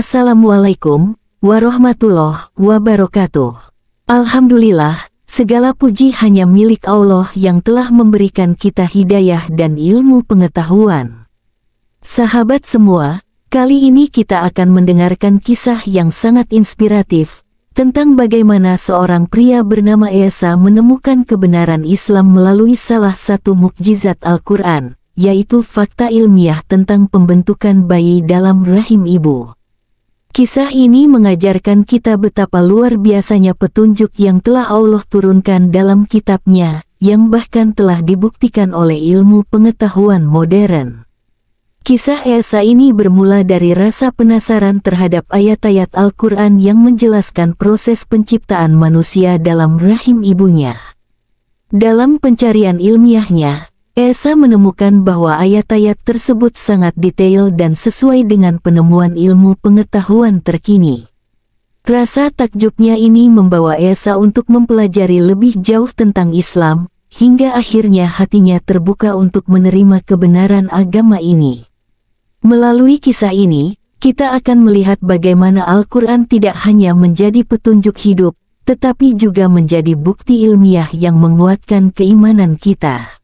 Assalamualaikum warahmatullahi wabarakatuh. Alhamdulillah, segala puji hanya milik Allah yang telah memberikan kita hidayah dan ilmu pengetahuan. Sahabat semua, kali ini kita akan mendengarkan kisah yang sangat inspiratif tentang bagaimana seorang pria bernama Esa menemukan kebenaran Islam melalui salah satu mukjizat Al-Quran, yaitu fakta ilmiah tentang pembentukan bayi dalam rahim ibu. Kisah ini mengajarkan kita betapa luar biasanya petunjuk yang telah Allah turunkan dalam kitabnya, yang bahkan telah dibuktikan oleh ilmu pengetahuan modern. Kisah Esa ini bermula dari rasa penasaran terhadap ayat-ayat Al-Quran yang menjelaskan proses penciptaan manusia dalam rahim ibunya. Dalam pencarian ilmiahnya, Esa menemukan bahwa ayat-ayat tersebut sangat detail dan sesuai dengan penemuan ilmu pengetahuan terkini. Rasa takjubnya ini membawa Esa untuk mempelajari lebih jauh tentang Islam, hingga akhirnya hatinya terbuka untuk menerima kebenaran agama ini. Melalui kisah ini, kita akan melihat bagaimana Al-Quran tidak hanya menjadi petunjuk hidup, tetapi juga menjadi bukti ilmiah yang menguatkan keimanan kita.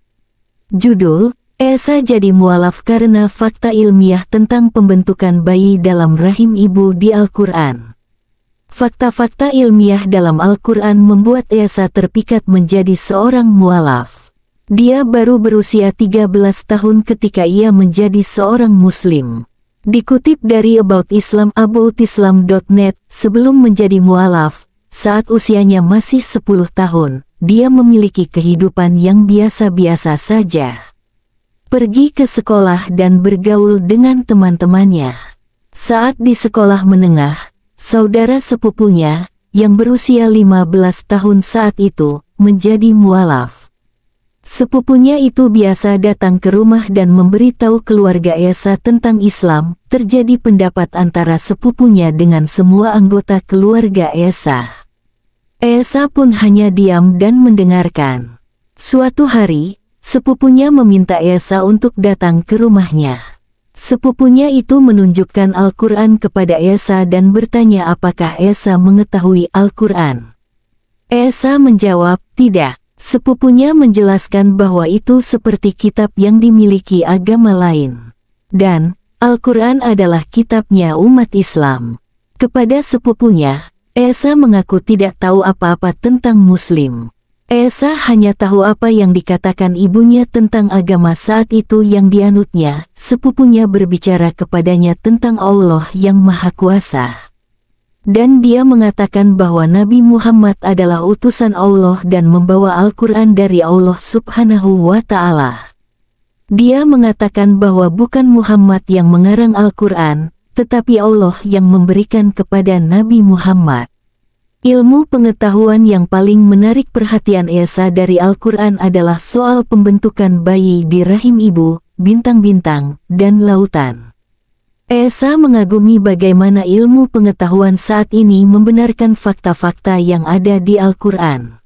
Judul, Esa jadi mualaf karena fakta ilmiah tentang pembentukan bayi dalam rahim ibu di Al-Quran. Fakta-fakta ilmiah dalam Al-Quran membuat Esa terpikat menjadi seorang mualaf. Dia baru berusia 13 tahun ketika ia menjadi seorang muslim. Dikutip dari About Islam aboutislamaboutislam.net, sebelum menjadi mualaf, saat usianya masih 10 tahun, dia memiliki kehidupan yang biasa-biasa saja. Pergi ke sekolah dan bergaul dengan teman-temannya. Saat di sekolah menengah, saudara sepupunya, yang berusia 15 tahun saat itu, menjadi mualaf. Sepupunya itu biasa datang ke rumah dan memberitahu keluarga Esa tentang Islam, terjadi pendapat antara sepupunya dengan semua anggota keluarga Esa. Esa pun hanya diam dan mendengarkan. Suatu hari, sepupunya meminta Esa untuk datang ke rumahnya. Sepupunya itu menunjukkan Al-Quran kepada Esa dan bertanya apakah Esa mengetahui Al-Quran. Elsa menjawab, tidak. Sepupunya menjelaskan bahwa itu seperti kitab yang dimiliki agama lain. Dan, Al-Quran adalah kitabnya umat Islam. Kepada sepupunya, Esa mengaku tidak tahu apa-apa tentang Muslim. Esa hanya tahu apa yang dikatakan ibunya tentang agama saat itu yang dianutnya, sepupunya berbicara kepadanya tentang Allah yang Maha Kuasa. Dan dia mengatakan bahwa Nabi Muhammad adalah utusan Allah dan membawa Al-Quran dari Allah subhanahu wa ta'ala. Dia mengatakan bahwa bukan Muhammad yang mengarang Al-Quran, tetapi Allah yang memberikan kepada Nabi Muhammad. Ilmu pengetahuan yang paling menarik perhatian Esa dari Al-Quran adalah soal pembentukan bayi di rahim ibu, bintang-bintang, dan lautan. Esa mengagumi bagaimana ilmu pengetahuan saat ini membenarkan fakta-fakta yang ada di Al-Quran.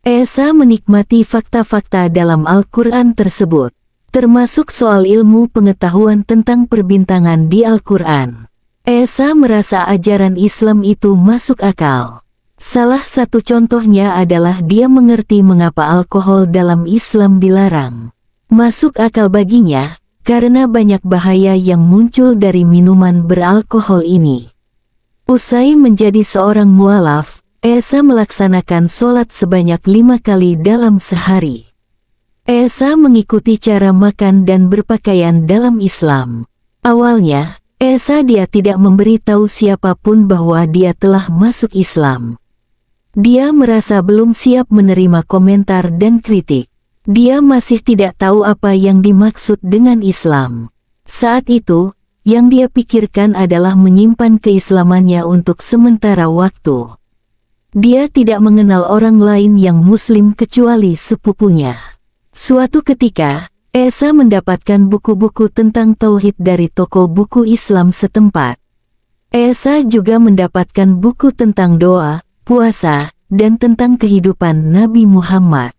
Esa menikmati fakta-fakta dalam Al-Quran tersebut termasuk soal ilmu pengetahuan tentang perbintangan di Al-Quran. Esa merasa ajaran Islam itu masuk akal. Salah satu contohnya adalah dia mengerti mengapa alkohol dalam Islam dilarang. Masuk akal baginya, karena banyak bahaya yang muncul dari minuman beralkohol ini. Usai menjadi seorang mualaf, Esa melaksanakan sholat sebanyak lima kali dalam sehari. Esa mengikuti cara makan dan berpakaian dalam Islam. Awalnya, Esa dia tidak memberitahu siapapun bahwa dia telah masuk Islam. Dia merasa belum siap menerima komentar dan kritik. Dia masih tidak tahu apa yang dimaksud dengan Islam. Saat itu, yang dia pikirkan adalah menyimpan keislamannya untuk sementara waktu. Dia tidak mengenal orang lain yang muslim kecuali sepupunya. Suatu ketika, Esa mendapatkan buku-buku tentang Tauhid dari toko buku Islam setempat. Esa juga mendapatkan buku tentang doa, puasa, dan tentang kehidupan Nabi Muhammad.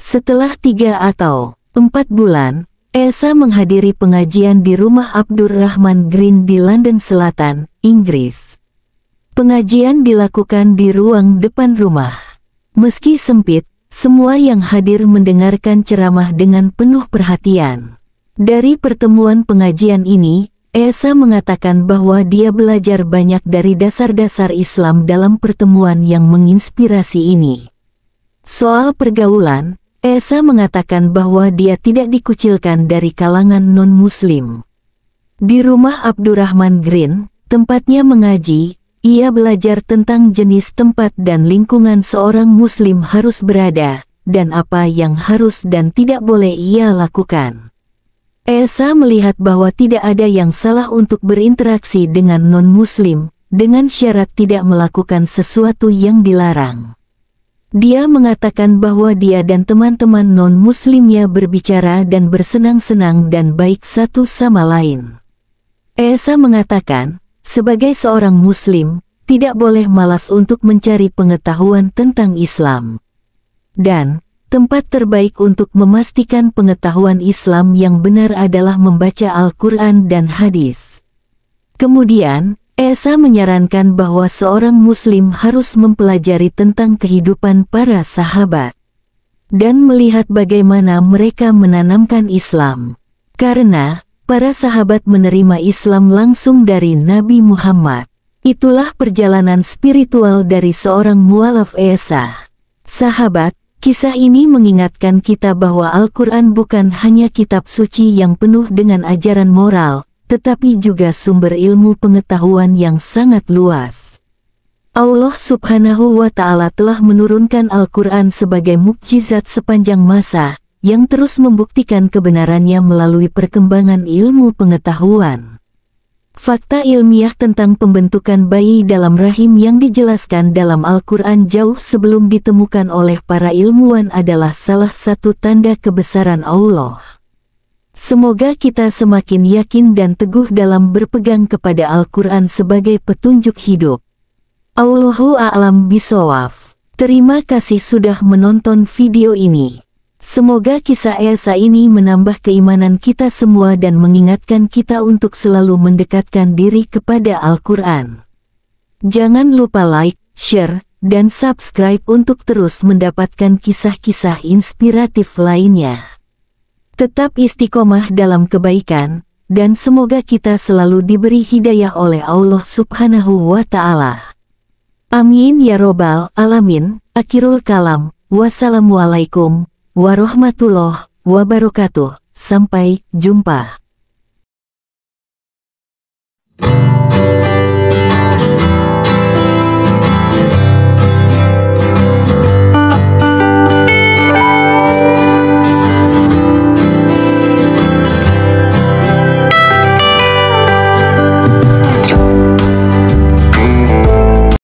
Setelah tiga atau empat bulan, Esa menghadiri pengajian di rumah Abdurrahman Green di London Selatan, Inggris. Pengajian dilakukan di ruang depan rumah. Meski sempit, semua yang hadir mendengarkan ceramah dengan penuh perhatian. Dari pertemuan pengajian ini, Esa mengatakan bahwa dia belajar banyak dari dasar-dasar Islam dalam pertemuan yang menginspirasi ini. Soal pergaulan, Esa mengatakan bahwa dia tidak dikucilkan dari kalangan non-muslim. Di rumah Abdurrahman Green, tempatnya mengaji, ia belajar tentang jenis tempat dan lingkungan seorang muslim harus berada, dan apa yang harus dan tidak boleh ia lakukan. Esa melihat bahwa tidak ada yang salah untuk berinteraksi dengan non-muslim, dengan syarat tidak melakukan sesuatu yang dilarang. Dia mengatakan bahwa dia dan teman-teman non-muslimnya berbicara dan bersenang-senang dan baik satu sama lain. Esa mengatakan, sebagai seorang Muslim, tidak boleh malas untuk mencari pengetahuan tentang Islam. Dan, tempat terbaik untuk memastikan pengetahuan Islam yang benar adalah membaca Al-Quran dan hadis. Kemudian, Esa menyarankan bahwa seorang Muslim harus mempelajari tentang kehidupan para sahabat dan melihat bagaimana mereka menanamkan Islam. Karena, para sahabat menerima Islam langsung dari Nabi Muhammad. Itulah perjalanan spiritual dari seorang mualaf esa. Sahabat, kisah ini mengingatkan kita bahwa Al-Quran bukan hanya kitab suci yang penuh dengan ajaran moral, tetapi juga sumber ilmu pengetahuan yang sangat luas. Allah subhanahu wa ta'ala telah menurunkan Al-Quran sebagai mukjizat sepanjang masa, yang terus membuktikan kebenarannya melalui perkembangan ilmu pengetahuan. Fakta ilmiah tentang pembentukan bayi dalam rahim yang dijelaskan dalam Al-Quran jauh sebelum ditemukan oleh para ilmuwan adalah salah satu tanda kebesaran Allah. Semoga kita semakin yakin dan teguh dalam berpegang kepada Al-Quran sebagai petunjuk hidup. Allahu a'lam bisawaf. Terima kasih sudah menonton video ini. Semoga kisah Elsa ini menambah keimanan kita semua dan mengingatkan kita untuk selalu mendekatkan diri kepada Al-Quran. Jangan lupa like, share, dan subscribe untuk terus mendapatkan kisah-kisah inspiratif lainnya. Tetap istiqomah dalam kebaikan, dan semoga kita selalu diberi hidayah oleh Allah subhanahu wa ta'ala. Amin ya robbal alamin, akhirul kalam, wassalamualaikum warahmatullahi wabarakatuh. Sampai jumpa.